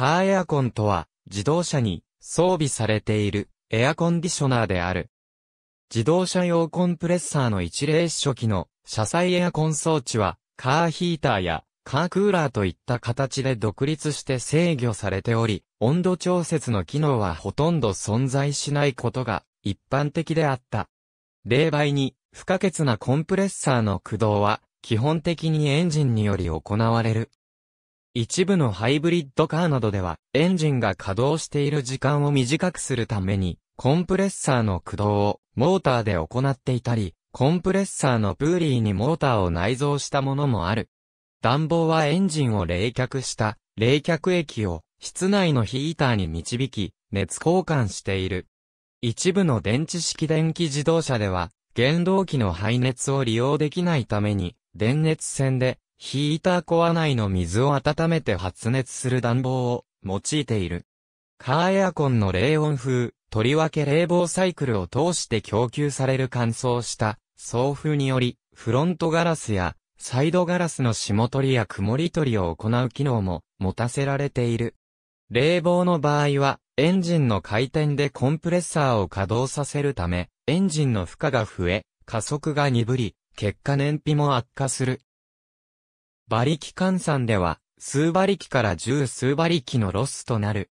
カーエアコンとは、自動車に装備されているエアコンディショナーである。自動車用コンプレッサーの一例初期の車載エアコン装置は、カーヒーターやカークーラーといった形で独立して制御されており、温度調節の機能はほとんど存在しないことが一般的であった。例外に、不可欠なコンプレッサーの駆動は、基本的にエンジンにより行われる。一部のハイブリッドカーなどでは、エンジンが稼働している時間を短くするために、コンプレッサーの駆動をモーターで行っていたり、コンプレッサーのプーリーにモーターを内蔵したものもある。暖房はエンジンを冷却した冷却液を室内のヒーターに導き、熱交換している。一部の電池式電気自動車では、原動機の排熱を利用できないために、電熱線でヒーターコア内の水を温めて発熱する暖房を用いている。カーエアコンの冷温風、とりわけ冷房サイクルを通して供給される乾燥した送風により、フロントガラスやサイドガラスの霜取りや曇り取りを行う機能も持たせられている。冷房の場合は、エンジンの回転でコンプレッサーを稼働させるため、エンジンの負荷が増え、加速が鈍り、結果燃費も悪化する。馬力換算では、数馬力から十数馬力のロスとなる。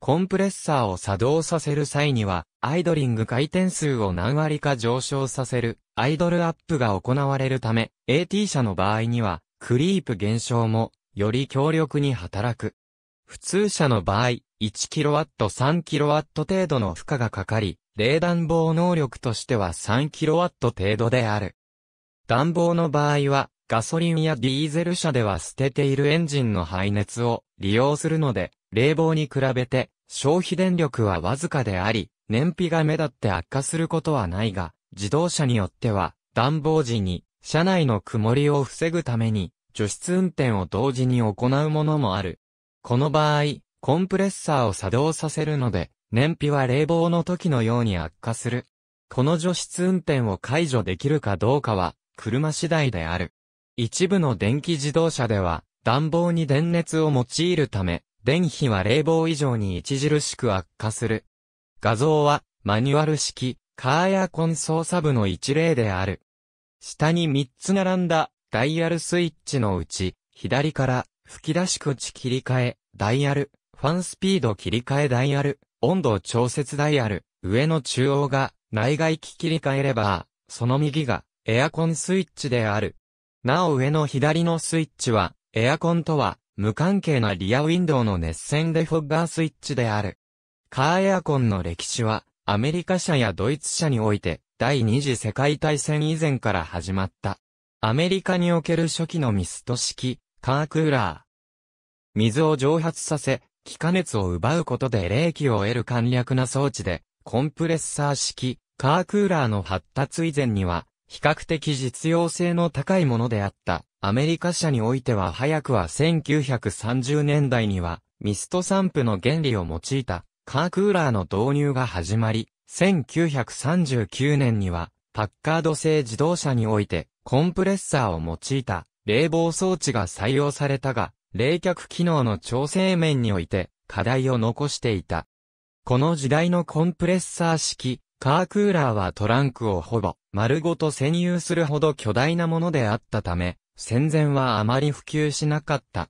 コンプレッサーを作動させる際には、アイドリング回転数を何割か上昇させる、アイドルアップが行われるため、AT 車の場合には、クリープ減少も、より強力に働く。普通車の場合、1kW、3kW 程度の負荷がかかり、冷暖房能力としては 3kW 程度である。暖房の場合は、ガソリンやディーゼル車では捨てているエンジンの排熱を利用するので、冷房に比べて消費電力はわずかであり、燃費が目立って悪化することはないが、自動車によっては暖房時に車内の曇りを防ぐために除湿運転を同時に行うものもある。この場合、コンプレッサーを作動させるので、燃費は冷房の時のように悪化する。この除湿運転を解除できるかどうかは、車次第である。一部の電気自動車では、暖房に電熱を用いるため、電費は冷房以上に著しく悪化する。画像は、マニュアル式、カーエアコン操作部の一例である。下に3つ並んだ、ダイヤルスイッチのうち、左から、吹き出し口切り替え、ダイヤル、ファンスピード切り替えダイヤル、温度調節ダイヤル、上の中央が、内外機切り替えれば、その右が、エアコンスイッチである。なお上の左のスイッチは、エアコンとは無関係なリアウィンドウの熱線でフォッガースイッチである。カーエアコンの歴史は、アメリカ車やドイツ車において、第二次世界大戦以前から始まった。アメリカにおける初期のミスト式、カークーラー。水を蒸発させ、気化熱を奪うことで冷気を得る簡略な装置で、コンプレッサー式、カークーラーの発達以前には、比較的実用性の高いものであった。アメリカ社においては早くは1930年代には、ミスト散布の原理を用いた、カークーラーの導入が始まり、1939年には、パッカード製自動車において、コンプレッサーを用いた、冷房装置が採用されたが、冷却機能の調整面において、課題を残していた。この時代のコンプレッサー式、カークーラーはトランクをほぼ丸ごと占有するほど巨大なものであったため、戦前はあまり普及しなかった。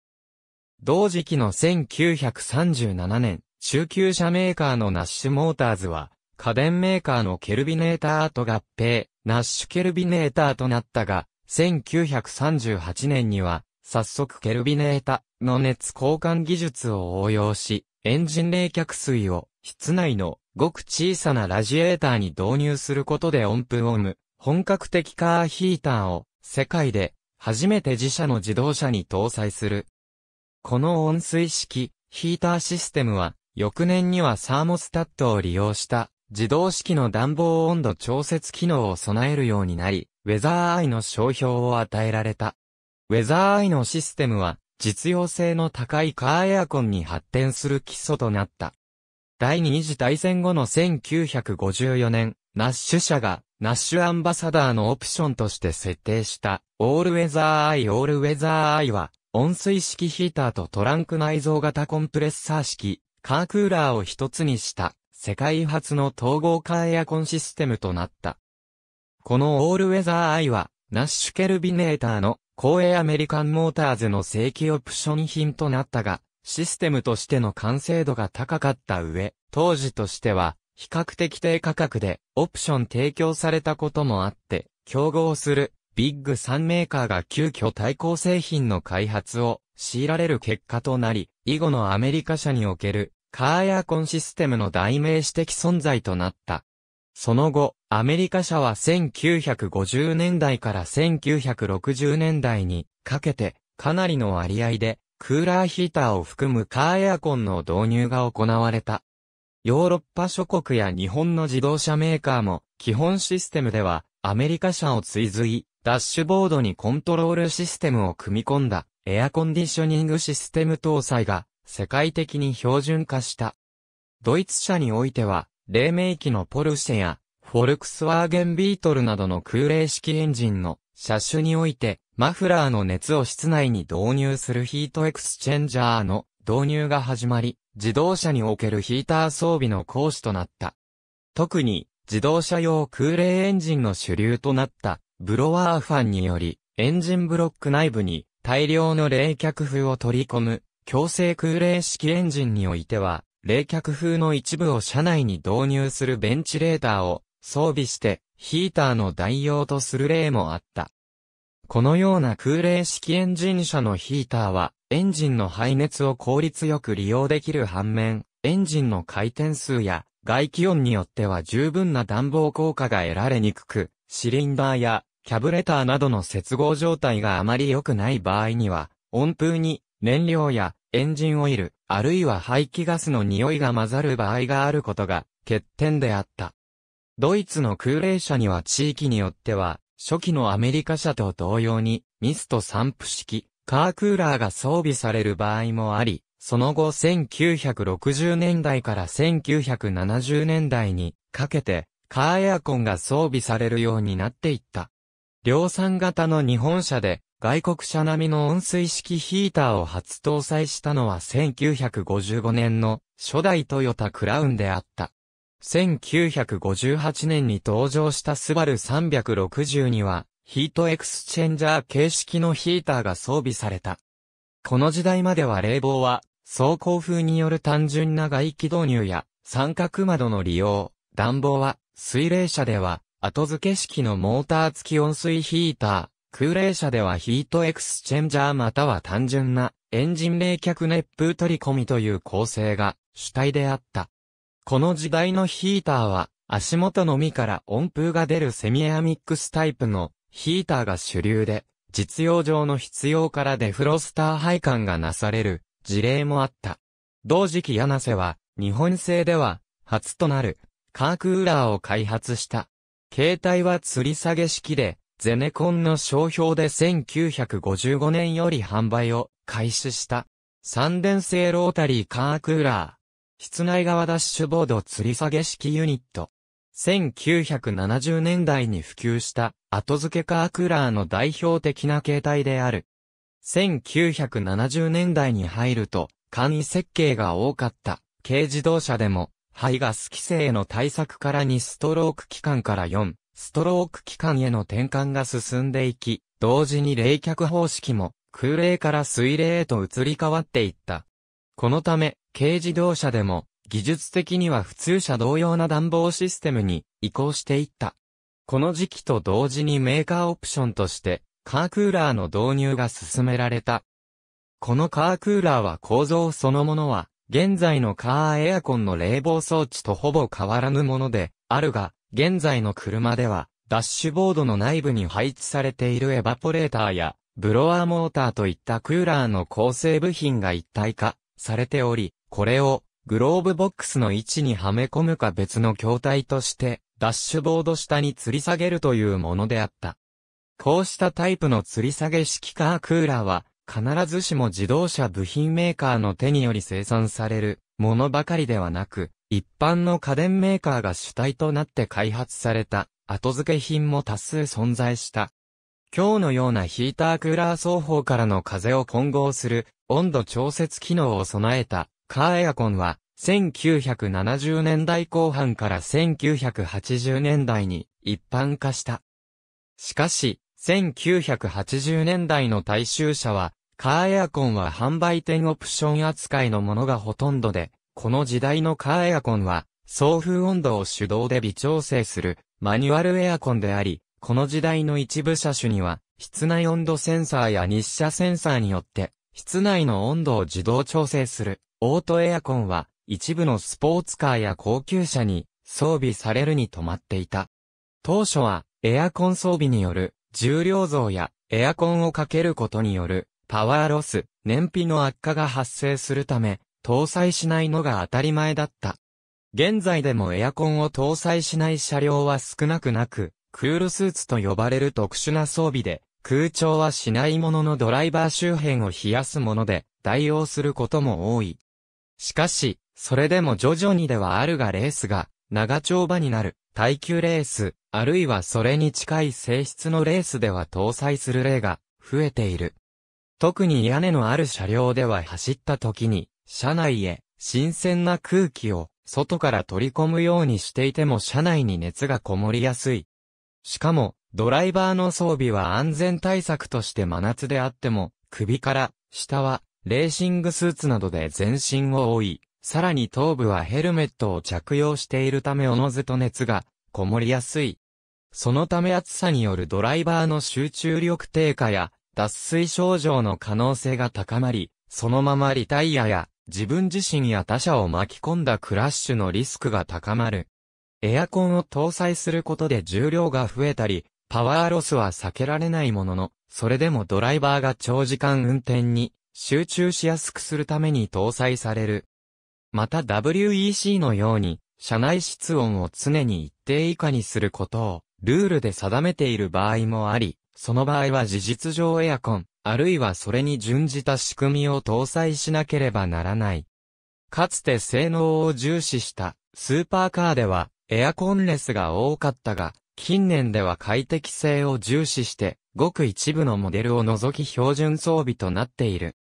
同時期の1937年、中級車メーカーのナッシュモーターズは、家電メーカーのケルビネーターと合併、ナッシュケルビネーターとなったが、1938年には、早速ケルビネーターの熱交換技術を応用し、エンジン冷却水を室内のごく小さなラジエーターに導入することで音符を生む、本格的カーヒーターを、世界で、初めて自社の自動車に搭載する。この温水式、ヒーターシステムは、翌年にはサーモスタットを利用した、自動式の暖房温度調節機能を備えるようになり、ウェザーアイの商標を与えられた。ウェザーアイのシステムは、実用性の高いカーエアコンに発展する基礎となった。第二次大戦後の1954年、ナッシュ社が、ナッシュアンバサダーのオプションとして設定した、オールウェザーアイオールウェザーアイは、温水式ヒーターとトランク内蔵型コンプレッサー式、カークーラーを一つにした、世界初の統合化エアコンシステムとなった。このオールウェザーアイは、ナッシュケルビネーターの、公営アメリカンモーターズの正規オプション品となったが、システムとしての完成度が高かった上、当時としては、比較的低価格で、オプション提供されたこともあって、競合する、ビッグ3メーカーが急遽対抗製品の開発を強いられる結果となり、以後のアメリカ社における、カーエアコンシステムの代名詞的存在となった。その後、アメリカ社は1950年代から1960年代にかけて、かなりの割合でクーラーヒーターを含むカーエアコンの導入が行われた。ヨーロッパ諸国や日本の自動車メーカーも、基本システムでは、アメリカ車を追随、ダッシュボードにコントロールシステムを組み込んだ、エアコンディショニングシステム搭載が、世界的に標準化した。ドイツ車においては、黎明期のポルシェや、フォルクスワーゲンビートルなどの空冷式エンジンの車種において、マフラーの熱を室内に導入するヒートエクスチェンジャーの導入が始まり、自動車におけるヒーター装備の講師となった。特に、自動車用空冷エンジンの主流となった、ブロワーファンにより、エンジンブロック内部に大量の冷却風を取り込む、強制空冷式エンジンにおいては、冷却風の一部を車内に導入するベンチレーターを装備して、ヒーターの代用とする例もあった。このような空冷式エンジン車のヒーターは、エンジンの排熱を効率よく利用できる反面、エンジンの回転数や外気温によっては十分な暖房効果が得られにくく、シリンダーやキャブレターなどの接合状態があまり良くない場合には、温風に燃料やエンジンオイル、あるいは排気ガスの匂いが混ざる場合があることが欠点であった。ドイツの空冷車には地域によっては、初期のアメリカ車と同様に、ミスト散布式、カークーラーが装備される場合もあり、その後1960年代から1970年代にかけて、カーエアコンが装備されるようになっていった。量産型の日本車で、外国車並みの温水式ヒーターを初搭載したのは1955年の初代トヨタクラウンであった。1958年に登場したスバル360には、ヒートエクスチェンジャー形式のヒーターが装備された。この時代までは冷房は、走行風による単純な外気導入や、三角窓の利用、暖房は、水冷車では、後付け式のモーター付き温水ヒーター、空冷車ではヒートエクスチェンジャーまたは単純なエンジン冷却熱風取り込みという構成が主体であった。この時代のヒーターは、足元のみから温風が出るセミエアミックスタイプのヒーターが主流で、実用上の必要からデフロスター配管がなされる事例もあった。同時期柳瀬は、日本製では、初となる、カークーラーを開発した。携帯は吊り下げ式で、ゼネコンの商標で1955年より販売を開始した。三電製ロータリーカークーラー。室内側ダッシュボード吊り下げ式ユニット。1970年代に普及した後付けカークーラーの代表的な形態である。1970年代に入ると簡易設計が多かった軽自動車でも排ガス規制の対策から2ストローク機関から4ストローク機関への転換が進んでいき、同時に冷却方式も空冷から水冷へと移り変わっていった。このため、軽自動車でも、技術的には普通車同様な暖房システムに移行していった。この時期と同時にメーカーオプションとして、カークーラーの導入が進められた。このカークーラーは構造そのものは、現在のカーエアコンの冷房装置とほぼ変わらぬもので、あるが、現在の車では、ダッシュボードの内部に配置されているエバポレーターや、ブロワーモーターといったクーラーの構成部品が一体化されており、これを、グローブボックスの位置にはめ込むか別の筐体として、ダッシュボード下に吊り下げるというものであった。こうしたタイプの吊り下げ式カークーラーは、必ずしも自動車部品メーカーの手により生産されるものばかりではなく、一般の家電メーカーが主体となって開発された後付け品も多数存在した。今日のようなヒータークーラー双方からの風を混合する温度調節機能を備えたカーエアコンは、1970年代後半から1980年代に一般化した。しかし、1980年代の大衆車は、カーエアコンは販売店オプション扱いのものがほとんどで、この時代のカーエアコンは、送風温度を手動で微調整するマニュアルエアコンであり、この時代の一部車種には、室内温度センサーや日射センサーによって、室内の温度を自動調整するオートエアコンは一部のスポーツカーや高級車に装備されるに止まっていた。当初はエアコン装備による重量増やエアコンをかけることによるパワーロス、燃費の悪化が発生するため搭載しないのが当たり前だった。現在でもエアコンを搭載しない車両は少なくなく、クールスーツと呼ばれる特殊な装備で空調はしないもののドライバー周辺を冷やすもので、代用することも多い。しかし、それでも徐々にではあるがレースが、長丁場になる、耐久レース、あるいはそれに近い性質のレースでは搭載する例が、増えている。特に屋根のある車両では走った時に、車内へ新鮮な空気を外から取り込むようにしていても車内に熱がこもりやすい。しかも、ドライバーの装備は安全対策として真夏であっても、首から下はレーシングスーツなどで全身を覆い、さらに頭部はヘルメットを着用しているためおのずと熱がこもりやすい。そのため暑さによるドライバーの集中力低下や脱水症状の可能性が高まり、そのままリタイアや自分自身や他者を巻き込んだクラッシュのリスクが高まる。エアコンを搭載することで重量が増えたり、パワーロスは避けられないものの、それでもドライバーが長時間運転に集中しやすくするために搭載される。また WEC のように、車内室温を常に一定以下にすることを、ルールで定めている場合もあり、その場合は事実上エアコン、あるいはそれに準じた仕組みを搭載しなければならない。かつて性能を重視したスーパーカーではエアコンレスが多かったが、近年では快適性を重視して、ごく一部のモデルを除き標準装備となっている。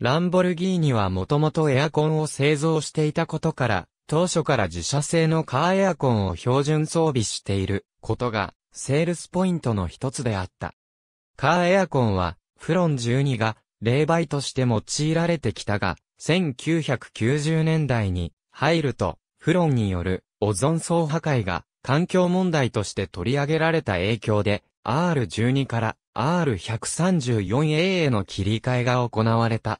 ランボルギーニはもともとエアコンを製造していたことから、当初から自社製のカーエアコンを標準装備していることが、セールスポイントの一つであった。カーエアコンは、フロン12が冷媒として用いられてきたが、1990年代に入ると、フロンによるオゾン層破壊が環境問題として取り上げられた影響で、R12 から R134A への切り替えが行われた。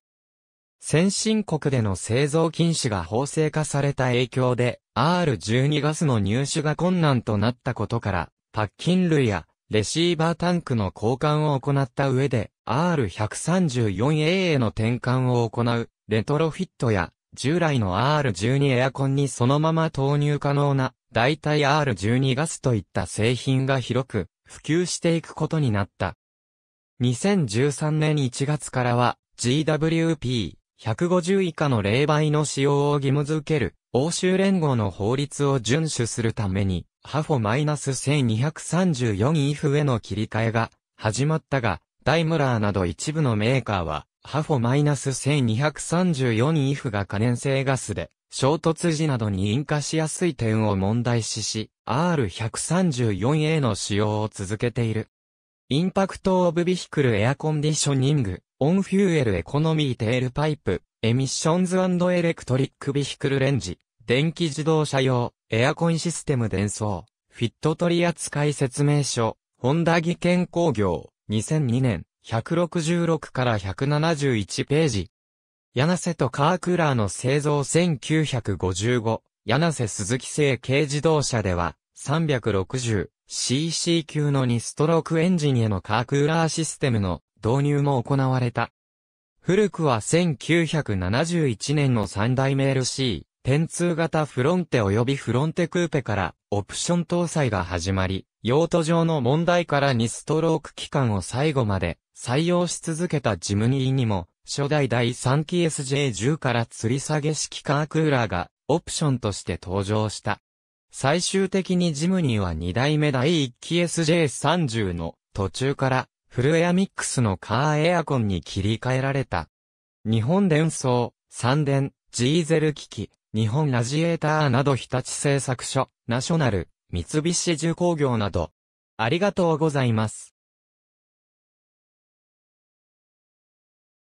先進国での製造禁止が法制化された影響で、R12 ガスの入手が困難となったことから、パッキン類やレシーバータンクの交換を行った上で、R134A への転換を行う、レトロフィットや、従来の R12 エアコンにそのまま投入可能な大体 R12 ガスといった製品が広く普及していくことになった。2013年1月からは GWP150 以下の冷媒の使用を義務付ける欧州連合の法律を遵守するためにハフォ -1234 イフへの切り替えが始まったが、ダイムラーなど一部のメーカーはハフォ -1234 イフが可燃性ガスで衝突時などに引火しやすい点を問題視し、R134A の使用を続けている。インパクトオブビヒクルエアコンディショニング、オンフューエルエコノミーテールパイプ、エミッションズエレクトリックビヒクルレンジ、電気自動車用、エアコンシステム伝送、フィット取扱説明書、ホンダ技研工業、2002年、166から171ページ。柳瀬とカークーラーの製造1955、柳瀬鈴木製軽自動車では、360cc 級の2ストロークエンジンへのカークーラーシステムの導入も行われた。古くは1971年の3代目 LC、点通型フロンテ及びフロンテクーペからオプション搭載が始まり、用途上の問題から2ストローク期間を最後まで採用し続けたジムニーにも初代第3期 SJ10 から吊り下げ式カークーラーがオプションとして登場した。最終的にジムニーは2代目第1期 SJ30 の途中からフルエアミックスのカーエアコンに切り替えられた。日本電装、三電、ジーゼル機器、日本ラジエーターなど日立製作所、ナショナル、三菱重工業など。ありがとうございます。